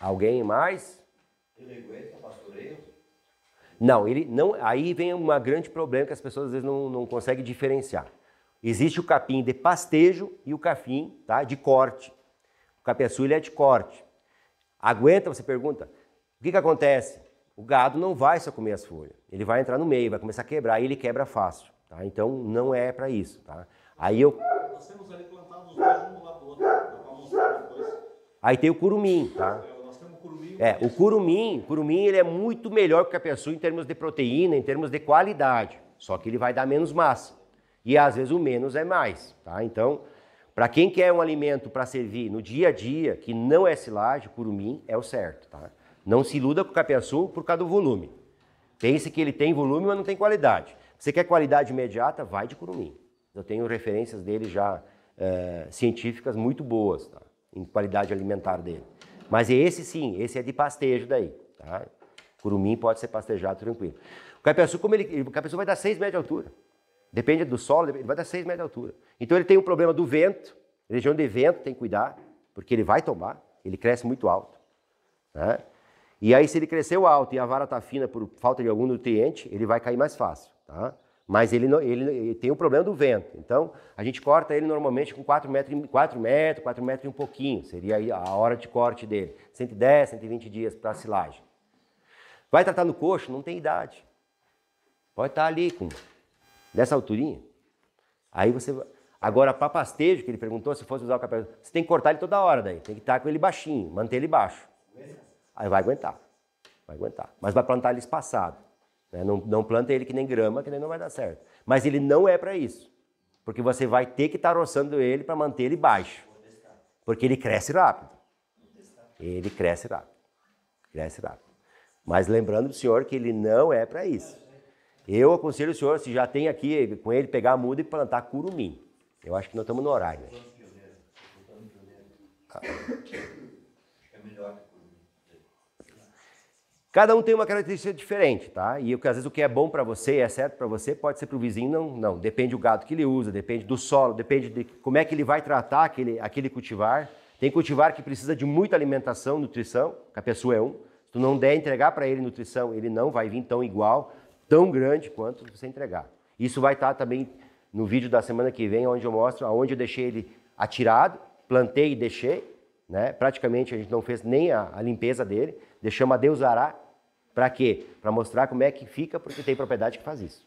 Alguém mais? Ele aguenta pastoreio? Não, ele não. Aí vem um grande problema que as pessoas às vezes não, não conseguem diferenciar. Existe o capim de pastejo e o capim tá, de corte. O capeçulho é de corte. Aguenta, você pergunta. O que, que acontece? O gado não vai só comer as folhas. Ele vai entrar no meio, vai começar a quebrar e ele quebra fácil. Tá? Então não é para isso. Tá? Aí eu. Nós temos ali plantados dois um do lado do outro. Aí tem o curumim, tá? É, o curumim, curumim ele é muito melhor que a pessoa em termos de proteína, em termos de qualidade. Só que ele vai dar menos massa. E às vezes o menos é mais, tá? Então, para quem quer um alimento para servir no dia a dia, que não é silagem, curumim é o certo, tá? Não se iluda com o capiaçu por causa do volume. Pense que ele tem volume, mas não tem qualidade. Você quer qualidade imediata? Vai de curumim. Eu tenho referências dele já é, científicas muito boas, tá? em qualidade alimentar dele. Mas esse sim, esse é de pastejo daí, tá? Curumim pode ser pastejado tranquilo. O caipiaçu, como ele, o caipiaçu vai dar 6 metros de altura. Depende do solo, ele vai dar 6 metros de altura. Então ele tem um problema do vento, região de vento tem que cuidar, porque ele vai tombar, ele cresce muito alto. Né? E aí se ele cresceu alto e a vara está fina por falta de algum nutriente, ele vai cair mais fácil. Tá? mas ele, ele, ele, tem o problema do vento. Então, a gente corta ele normalmente com 4 metros, 4 metros, 4 metros e um pouquinho, seria a hora de corte dele. 110, 120 dias para a silagem. Vai tratar no coxo? Não tem idade. Pode estar tá ali com dessa alturinha. Aí você agora para pastejo que ele perguntou se fosse usar o capelo, você tem que cortar ele toda hora daí, tem que estar tá com ele baixinho, manter ele baixo. Aí vai aguentar. Vai aguentar, mas vai plantar ele espaçado. Né? Não, não planta ele que nem grama, que nem não vai dar certo. Mas ele não é para isso. Porque você vai ter que estar tá roçando ele para manter ele baixo. Porque ele cresce rápido. Ele cresce rápido. Cresce rápido. Mas lembrando o senhor que ele não é para isso. Eu aconselho o senhor, se já tem aqui com ele, pegar a muda e plantar curumim. Eu acho que nós estamos no horário. Né? Cada um tem uma característica diferente, tá? E às vezes o que é bom para você é certo para você pode ser para o vizinho não, não. Depende do gado que ele usa, depende do solo, depende de como é que ele vai tratar aquele, aquele cultivar. Tem cultivar que precisa de muita alimentação, nutrição, pessoa é um. Se tu não der entregar para ele nutrição, ele não vai vir tão igual, tão grande quanto você entregar. Isso vai estar tá também no vídeo da semana que vem, onde eu mostro aonde eu deixei ele atirado, plantei e deixei, né? Praticamente a gente não fez nem a, a limpeza dele, deixamos a Deus ará. Para quê? Para mostrar como é que fica, porque tem propriedade que faz isso.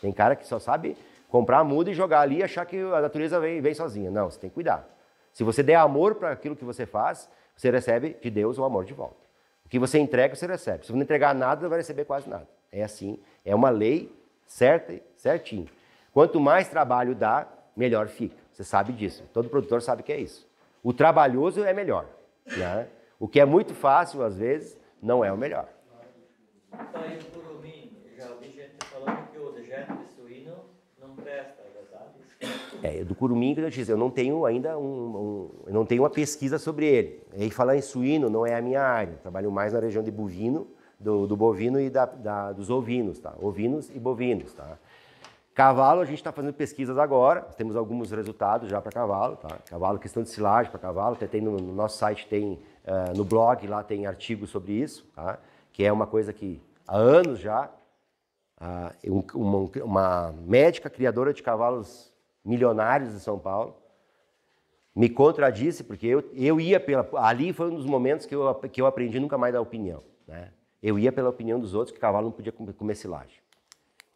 Tem cara que só sabe comprar a muda e jogar ali e achar que a natureza vem, vem sozinha. Não, você tem que cuidar. Se você der amor para aquilo que você faz, você recebe de Deus o amor de volta. O que você entrega, você recebe. Se você não entregar nada, vai receber quase nada. É assim, é uma lei certa, certinho. Quanto mais trabalho dá, melhor fica. Você sabe disso. Todo produtor sabe que é isso. O trabalhoso é melhor. Né? O que é muito fácil, às vezes, não é o melhor. Tá indo por Já ouvi gente falando que o dejeto de suíno não presta, é, é, é do curumim, eu não tenho ainda um, um não tenho uma pesquisa sobre ele. E falar em suíno não é a minha área. Eu trabalho mais na região de bovino, do, do bovino e da, da, dos ovinos, tá? Ovinos e bovinos, tá? Cavalo, a gente está fazendo pesquisas agora, temos alguns resultados já para cavalo, tá? Cavalo, questão de silagem para cavalo, até tem no, no nosso site, tem uh, no blog lá tem artigos sobre isso, tá? Que é uma coisa que há anos já, uh, uma, uma, médica criadora de cavalos milionários de São Paulo me contradisse, porque eu, eu ia pela. Ali foi um dos momentos que eu, que eu aprendi nunca mais da opinião, né? Eu ia pela opinião dos outros que cavalo não podia comer silagem.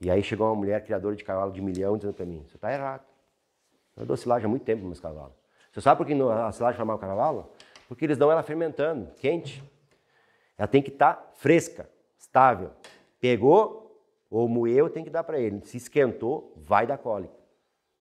E aí chegou uma mulher criadora de cavalo de milhão dizendo para mim, você está errado. Eu dou silagem há muito tempo para meus cavalos. Você sabe por que a silagem chama o cavalo? Porque eles dão ela fermentando, quente. Ela tem que estar tá fresca, estável. Pegou ou moeu, tem que dar para ele. Se esquentou, vai dar cólica.